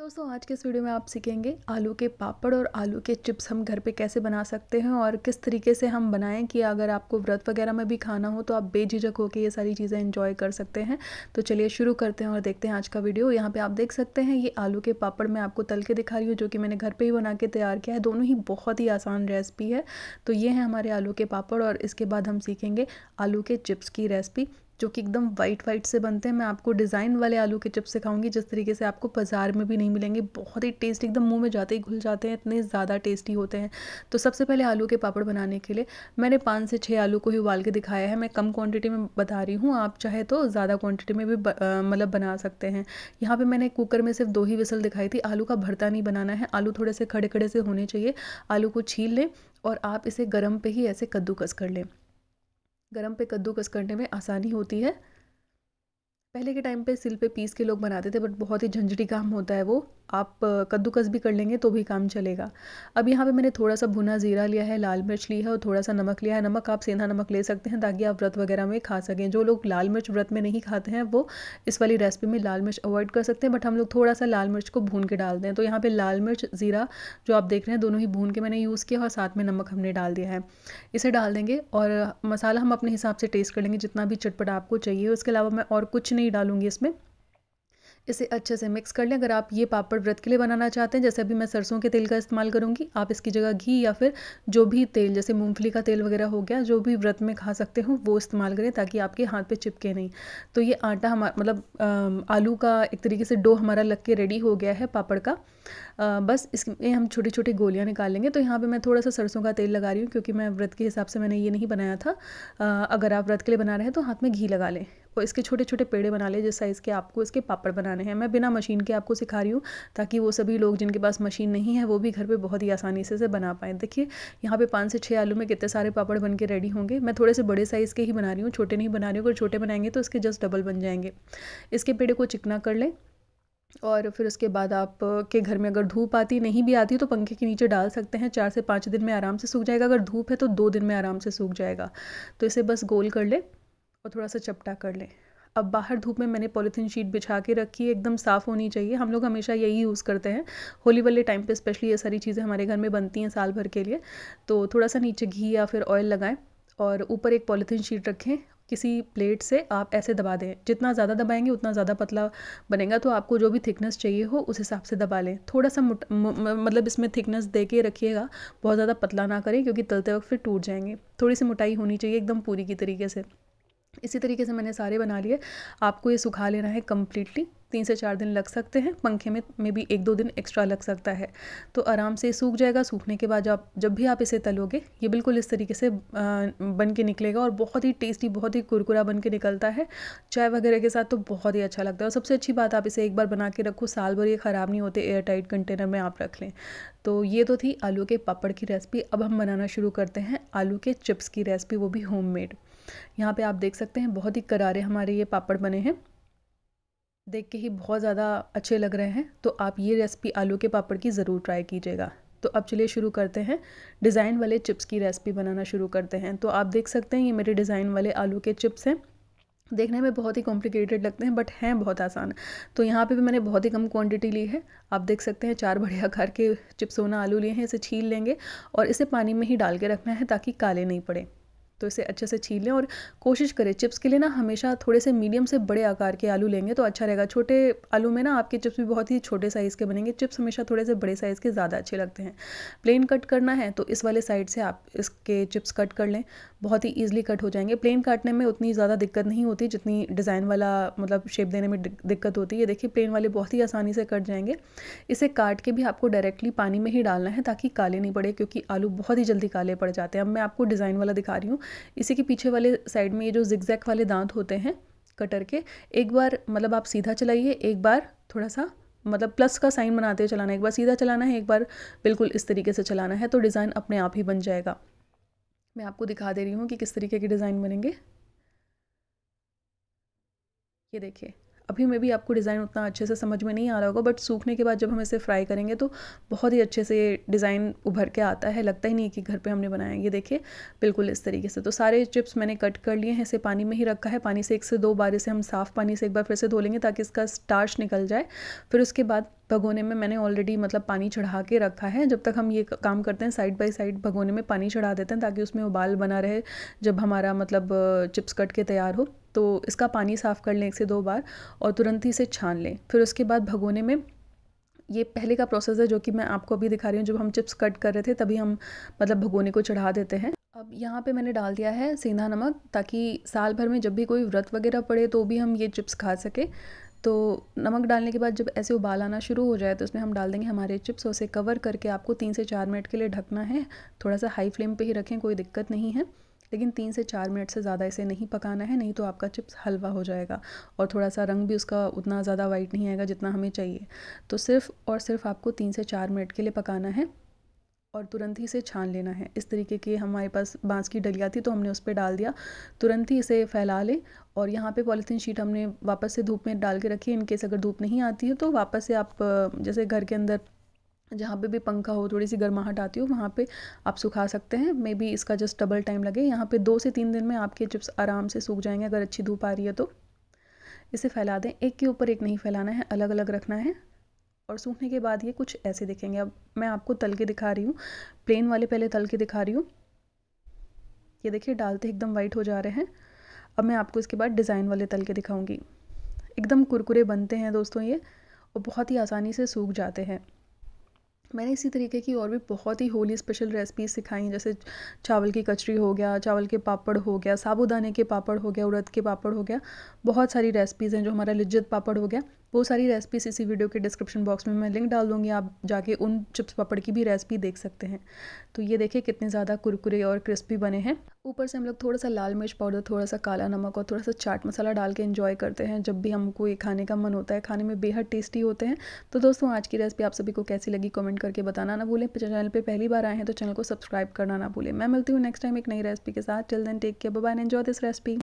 दोस्तों आज के इस वीडियो में आप सीखेंगे आलू के पापड़ और आलू के चिप्स हम घर पे कैसे बना सकते हैं और किस तरीके से हम बनाएं कि अगर आपको व्रत वगैरह में भी खाना हो तो आप बेझिझक होकर ये सारी चीज़ें एंजॉय कर सकते हैं तो चलिए शुरू करते हैं और देखते हैं आज का वीडियो यहाँ पे आप देख सकते हैं ये आलू के पापड़ मैं आपको तल के दिखा रही हूँ जो कि मैंने घर पर ही बना के तैयार किया है दोनों ही बहुत ही आसान रेसिपी है तो ये है हमारे आलू के पापड़ और इसके बाद हम सीखेंगे आलू के चिप्स की रेसिपी जो कि एकदम वाइट वाइट से बनते हैं मैं आपको डिज़ाइन वाले आलू के चिप्स सिखाऊंगी जिस तरीके से आपको बाज़ार में भी नहीं मिलेंगे बहुत ही टेस्टी एकदम मुंह में जाते ही घुल जाते हैं इतने ज़्यादा टेस्टी होते हैं तो सबसे पहले आलू के पापड़ बनाने के लिए मैंने पाँच से छः आलू को ही उबाल के दिखाया है मैं कम क्वान्टिटी में बता रही हूँ आप चाहे तो ज़्यादा क्वान्टिटी में भी मतलब बना सकते हैं यहाँ पर मैंने कुकर में सिर्फ दो ही विसल दिखाई थी आलू का भरता नहीं बनाना है आलू थोड़े से खड़े खड़े से होने चाहिए आलू को छील लें और आप इसे गर्म पे ही ऐसे कद्दूकस कर लें गरम पे कद्दूकस करने में आसानी होती है पहले के टाइम पे सिल पे पीस के लोग बनाते थे बट बहुत ही झंझटी काम होता है वो आप कद्दूकस भी कर लेंगे तो भी काम चलेगा अब यहाँ पे मैंने थोड़ा सा भुना ज़ीरा लिया है लाल मिर्च ली है और थोड़ा सा नमक लिया है नमक आप सेंधा नमक ले सकते हैं ताकि आप व्रत वगैरह में खा सकें जो लोग लाल मिर्च व्रत में नहीं खाते हैं वो इस वाली रेसिपी में लाल मिर्च अवॉइड कर सकते हैं बट हम लोग थोड़ा सा लाल मिर्च को भून के डाल दें तो यहाँ पर लाल मिर्च ज़ीरा जो आप देख रहे हैं दोनों ही भून के मैंने यूज़ किया और साथ में नमक हमने डाल दिया है इसे डाल देंगे और मसाला हम अपने हिसाब से टेस्ट कर लेंगे जितना भी चटपटा आपको चाहिए उसके अलावा मैं और कुछ नहीं नहीं डालूंगी इसमें इसे अच्छे से मिक्स कर लें अगर आप ये पापड़ व्रत के लिए बनाना चाहते हैं जैसे अभी मैं सरसों के तेल का इस्तेमाल करूँगी आप इसकी जगह घी या फिर जो भी तेल जैसे मूंगफली का तेल वगैरह हो गया जो भी व्रत में खा सकते हो वो इस्तेमाल करें ताकि आपके हाथ पे चिपके नहीं तो ये आटा हमारा मतलब आलू का एक तरीके से डो हमारा लग के रेडी हो गया है पापड़ का आ, बस इसमें हम छोटी छोटी गोलियाँ निकालेंगे तो यहाँ पर मैं थोड़ा सा सरसों का तेल लगा रही हूँ क्योंकि मैं व्रत के हिसाब से मैंने ये नहीं बनाया था अगर आप व्रत के लिए बना रहे हैं तो हाथ में घी लगा लें और इसके छोटे छोटे पेड़े बना लें जिस साइज़ के आपको इसके पापड़ बना बनाने हैं मैं बिना मशीन के आपको सिखा रही हूँ ताकि वो सभी लोग जिनके पास मशीन नहीं है वो भी घर पर बहुत ही आसानी से बना पाएँ देखिए यहाँ पर पाँच से छः आलू में कितने सारे पापड़ बन के रेडी होंगे मैं थोड़े से बड़े साइज़ के ही बना रही हूँ छोटे नहीं बना रही हूँ अगर छोटे बनाएंगे तो इसके जस्ट डबल बन जाएंगे इसके पेड़े को चिकना कर लें और फिर उसके बाद आप के घर में अगर धूप आती नहीं भी आती तो पंखे के नीचे डाल सकते हैं चार से पाँच दिन में आराम से सूख जाएगा अगर धूप है तो दो दिन में आराम से सूख जाएगा तो इसे बस गोल कर लें और थोड़ा सा चपटा कर लें अब बाहर धूप में मैंने पॉलीथीन शीट बिछा के रखी है एकदम साफ़ होनी चाहिए हम लोग हमेशा यही यूज़ करते हैं होली वाले टाइम पे स्पेशली ये सारी चीज़ें हमारे घर में बनती हैं साल भर के लिए तो थोड़ा सा नीचे घी या फिर ऑयल लगाएं और ऊपर एक पॉलीथीन शीट रखें किसी प्लेट से आप ऐसे दबा दें जितना ज़्यादा दबाएंगे उतना ज़्यादा पतला बनेगा तो आपको जो भी थिकनेस चाहिए हो उस हिसाब से दबा लें थोड़ा सा मतलब इसमें थिकनेस दे के रखिएगा बहुत ज़्यादा पतला ना करें क्योंकि तलते वक्त फिर टूट जाएंगे थोड़ी सी मोटाई होनी चाहिए एकदम पूरी की तरीके से इसी तरीके से मैंने सारे बना लिए आपको ये सुखा लेना है कम्प्लीटली तीन से चार दिन लग सकते हैं पंखे में मे बी एक दो दिन एक्स्ट्रा लग सकता है तो आराम से सूख जाएगा सूखने के बाद जब जब भी आप इसे तलोगे ये बिल्कुल इस तरीके से बन के निकलेगा और बहुत ही टेस्टी बहुत ही कुरकुरा बन के निकलता है चाय वगैरह के साथ तो बहुत ही अच्छा लगता है और सबसे अच्छी बात आप इसे एक बार बना के रखो साल भर ये ख़राब नहीं होते एयर टाइट कंटेनर में आप रख लें तो ये तो थी आलू के पापड़ की रेसिपी अब हम बनाना शुरू करते हैं आलू के चिप्स की रेसिपी वो भी होममेड यहाँ पे आप देख सकते हैं बहुत ही करारे हमारे ये पापड़ बने हैं देख के ही बहुत ज़्यादा अच्छे लग रहे हैं तो आप ये रेसिपी आलू के पापड़ की ज़रूर ट्राई कीजिएगा तो अब चलिए शुरू करते हैं डिज़ाइन वाले चिप्स की रेसिपी बनाना शुरू करते हैं तो आप देख सकते हैं ये मेरे डिज़ाइन वाले आलू के चिप्स हैं देखने में बहुत ही कॉम्प्लिकेटेड लगते हैं बट हैं बहुत आसान तो यहाँ पे भी मैंने बहुत ही कम क्वांटिटी ली है आप देख सकते हैं चार बढ़िया घर के चिप्सोना आलू लिए हैं इसे छील लेंगे और इसे पानी में ही डाल के रखना है ताकि काले नहीं पड़े तो इसे अच्छे से छील लें और कोशिश करें चिप्स के लिए ना हमेशा थोड़े से मीडियम से बड़े आकार के आलू लेंगे तो अच्छा रहेगा छोटे आलू में ना आपके चिप्स भी बहुत ही छोटे साइज़ के बनेंगे चिप्स हमेशा थोड़े से बड़े साइज़ के ज़्यादा अच्छे लगते हैं प्लेन कट करना है तो इस वाले साइड से आप इसके चिप्स कट कर लें बहुत ही ईजिली कट हो जाएंगे प्लेन काटने में उतनी ज़्यादा दिक्कत नहीं होती जितनी डिज़ाइन वाला मतलब शेप देने में दिक्कत होती है देखिए प्लेन वाले बहुत ही आसानी से कट जाएंगे इसे काट के भी आपको डायरेक्टली पानी में ही डालना है ताकि काले नहीं पड़े क्योंकि आलू बहुत ही जल्दी काले पड़ जाते हैं अब मैं आपको डिज़ाइन वाला दिखा रही हूँ इसी के पीछे वाले साइड में ये जो जिक्जैक वाले दांत होते हैं कटर के एक बार मतलब आप सीधा चलाइए एक बार थोड़ा सा मतलब प्लस का साइन बनाते चलाना है एक बार सीधा चलाना है एक बार बिल्कुल इस तरीके से चलाना है तो डिज़ाइन अपने आप ही बन जाएगा मैं आपको दिखा दे रही हूँ कि किस तरीके के डिज़ाइन बनेंगे ये देखिए अभी में भी आपको डिज़ाइन उतना अच्छे से समझ में नहीं आ रहा होगा बट सूखने के बाद जब हम इसे फ्राई करेंगे तो बहुत ही अच्छे से डिज़ाइन उभर के आता है लगता ही नहीं कि घर पे हमने बनाया ये देखिए बिल्कुल इस तरीके से तो सारे चिप्स मैंने कट कर लिए हैं इसे पानी में ही रखा है पानी से एक से दो बार इसे हम साफ़ पानी से एक बार फिर से धो लेंगे ताकि इसका स्टार्च निकल जाए फिर उसके बाद भगोने में मैंने ऑलरेडी मतलब पानी चढ़ा के रखा है जब तक हम ये काम करते हैं साइड बाय साइड भगोने में पानी चढ़ा देते हैं ताकि उसमें उबाल बना रहे जब हमारा मतलब चिप्स कट के तैयार हो तो इसका पानी साफ़ कर लें एक से दो बार और तुरंत ही इसे छान लें फिर उसके बाद भगोने में ये पहले का प्रोसेस है जो कि मैं आपको अभी दिखा रही हूँ जब हम चिप्स कट कर रहे थे तभी हम मतलब भगोने को चढ़ा देते हैं अब यहाँ पे मैंने डाल दिया है सेंधा नमक ताकि साल भर में जब भी कोई व्रत वगैरह पड़े तो भी हम ये चिप्स खा सकें तो नमक डालने के बाद जब ऐसे उबाल आना शुरू हो जाए तो उसमें हम डाल देंगे हमारे चिप्स और उसे कवर करके आपको तीन से चार मिनट के लिए ढकना है थोड़ा सा हाई फ्लेम पर ही रखें कोई दिक्कत नहीं है लेकिन तीन से चार मिनट से ज़्यादा इसे नहीं पकाना है नहीं तो आपका चिप्स हलवा हो जाएगा और थोड़ा सा रंग भी उसका उतना ज़्यादा वाइट नहीं आएगा जितना हमें चाहिए तो सिर्फ और सिर्फ आपको तीन से चार मिनट के लिए पकाना है और तुरंत ही इसे छान लेना है इस तरीके की हमारे पास बांस की डलिया थी तो हमने उस पर डाल दिया तुरंत ही इसे फैला लें और यहाँ पे पॉलीथीन शीट हमने वापस से धूप में डाल के रखी इनकेस अगर धूप नहीं आती है तो वापस से आप जैसे घर के अंदर जहाँ पे भी पंखा हो थोड़ी सी गर्माहट आती हो वहाँ पे आप सुखा सकते हैं मे बी इसका जस्ट डबल टाइम लगे यहाँ पे दो से तीन दिन में आपके चिप्स आराम से सूख जाएंगे अगर अच्छी धूप आ रही है तो इसे फैला दें एक के ऊपर एक नहीं फैलाना है अलग अलग रखना है और सूखने के बाद ये कुछ ऐसे दिखेंगे अब मैं आपको तल के दिखा रही हूँ प्लेन वाले पहले तल के दिखा रही हूँ ये देखिए डालते एकदम वाइट हो जा रहे हैं अब मैं आपको इसके बाद डिज़ाइन वाले तल के दिखाऊँगी एकदम कुरकुरे बनते हैं दोस्तों ये और बहुत ही आसानी से सूख जाते हैं मैंने इसी तरीके की और भी बहुत ही होली स्पेशल रेसिपीज सिखाई जैसे चावल की कचरी हो गया चावल के पापड़ हो गया साबूदाने के पापड़ हो गया उड़द के पापड़ हो गया बहुत सारी रेसिपीज़ हैं जो हमारा लिज्जत पापड़ हो गया वो सारी रेसिपीज इसी वीडियो के डिस्क्रिप्शन बॉक्स में मैं लिंक डाल दूँगी आप जाके उन चिप्स पापड़ की भी रेसिपी देख सकते हैं तो ये देखिए कितने ज़्यादा कुरकुरे और क्रिस्पी बने हैं ऊपर से हम लोग थोड़ा सा लाल मिर्च पाउडर थोड़ा सा काला नमक और थोड़ा सा चाट मसाला डाल के इन्जॉय करते हैं जब भी हमको ये खाने का मन होता है खाने में बेहद टेस्टी होते हैं तो दोस्तों आज की रेसिपी आप सभी को कैसी लगी कमेंट करके बताना ना भूलें चैनल पे पहली बार आए हैं तो चैनल को सब्सक्राइब करना ना भूलें मैं मिलती हूँ नेक्स्ट टाइम एक नई रेसिपी के साथ till then take care bye enjoy this recipe